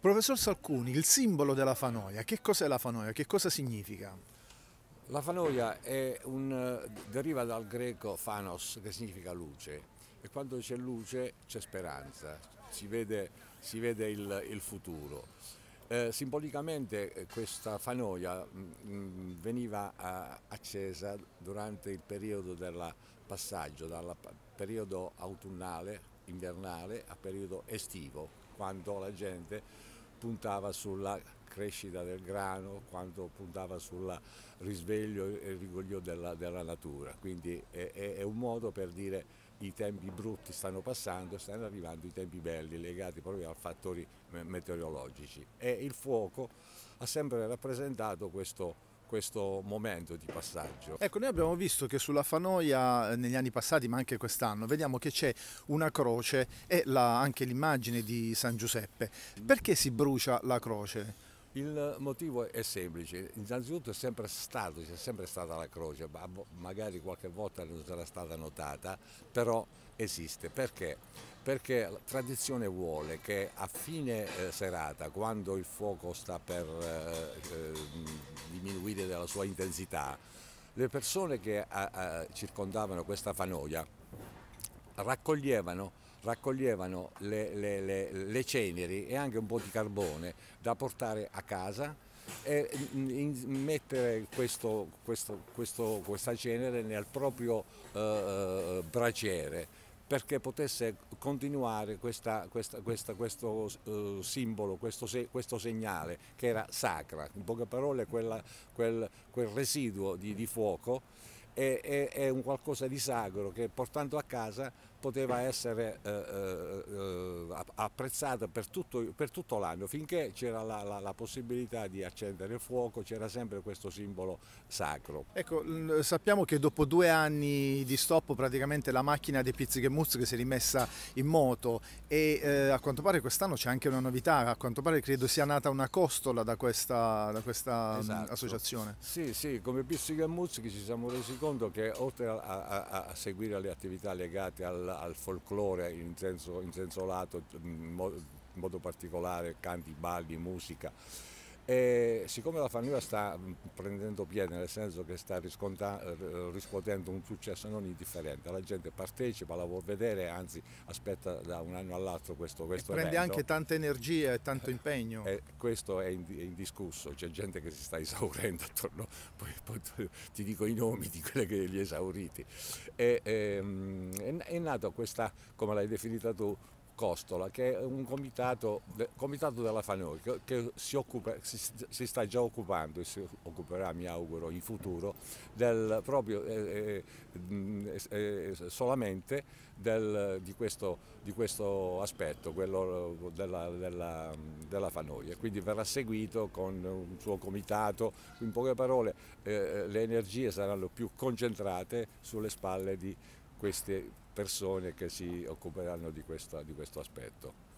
Professor Salcuni, il simbolo della Fanoia, che cos'è la Fanoia? Che cosa significa? La Fanoia un, deriva dal greco Fanos, che significa luce, e quando c'è luce c'è speranza, si vede, si vede il, il, futuro. Eh, simbolicamente eh, questa Fanoia mh, mm, mm, veniva a, eh, accesa durante il periodo del passaggio, dal periodo autunnale invernale a periodo estivo, quando la gente puntava sulla crescita del grano, quando puntava sul risveglio e il rigoglio della, della natura. Quindi è, è, un modo per dire i tempi brutti stanno passando, stanno arrivando i tempi belli legati proprio a fattori meteorologici. E il fuoco ha sempre rappresentato questo questo momento di passaggio. Ecco, noi abbiamo visto che sulla Fanoia eh, negli anni passati, ma anche quest'anno, vediamo che c'è una croce e la, anche l'immagine di San Giuseppe. Perché si brucia la croce? Il motivo è semplice, innanzitutto è sempre stato, c'è sempre stata la croce, magari qualche volta non sarà stata notata, però esiste. Perché? Perché la tradizione vuole che a fine eh, serata, quando il fuoco sta per eh, eh la sua intensità, le persone che a, eh, a, eh, circondavano questa fanoia raccoglievano, raccoglievano le, le, le, le, ceneri e anche un po' di carbone da portare a casa e mm, in, mettere questo, questo, questo, questa cenere nel proprio eh, eh braciere perché potesse continuare questa, questa, questa, questo uh, simbolo, questo, questo, segnale che era sacra, in poche parole quella, quel, quel, residuo di, di fuoco è, è, è, un qualcosa di sacro che portando a casa poteva essere uh, uh, apprezzata per tutto, tutto l'anno, finché c'era la, la, la, possibilità di accendere il fuoco c'era sempre questo simbolo sacro. Ecco, sappiamo che dopo due anni di stop praticamente la macchina dei Pizzichemuz che si è rimessa in moto e eh, a quanto pare quest'anno c'è anche una novità, a quanto pare credo sia nata una costola da questa, da questa mm, esatto. associazione. Sì, sì, come Pizzichemuz ci siamo resi conto che oltre a, a, a seguire le attività legate al, al folklore in senso, in senso lato in modo particolare canti, balli, musica. E siccome la Fanula sta mm, prendendo piede, nel senso che sta riscuotendo un successo non indifferente, la gente partecipa, la vuol vedere, anzi aspetta da un anno all'altro questo, questo prende evento. anche tanta energia e tanto eh, impegno. E eh, questo è indiscusso, c'è gente che si sta esaurendo attorno, poi, poi ti dico i nomi di quelli che gli esauriti. E, ehm, è, è nata questa, come l'hai definita tu, Costola, che è un comitato, comitato della Fanoi, che, che si, occupa, si, si, sta già occupando e si occuperà, mi auguro, in futuro, del, proprio eh, eh, mm, eh solamente del, di, questo, di, questo, aspetto, quello della, della, della Fanoi. Quindi verrà seguito con un suo comitato, in poche parole eh, le energie saranno più concentrate sulle spalle di queste persone che si occuperanno di, questa, di questo aspetto.